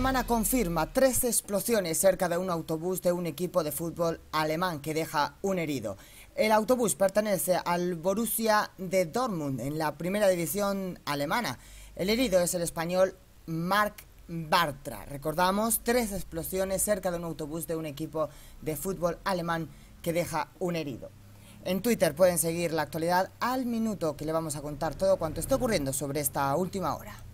semana confirma tres explosiones cerca de un autobús de un equipo de fútbol alemán que deja un herido. El autobús pertenece al Borussia de Dortmund en la primera división alemana. El herido es el español Marc Bartra. Recordamos tres explosiones cerca de un autobús de un equipo de fútbol alemán que deja un herido. En Twitter pueden seguir la actualidad al minuto que le vamos a contar todo cuanto está ocurriendo sobre esta última hora.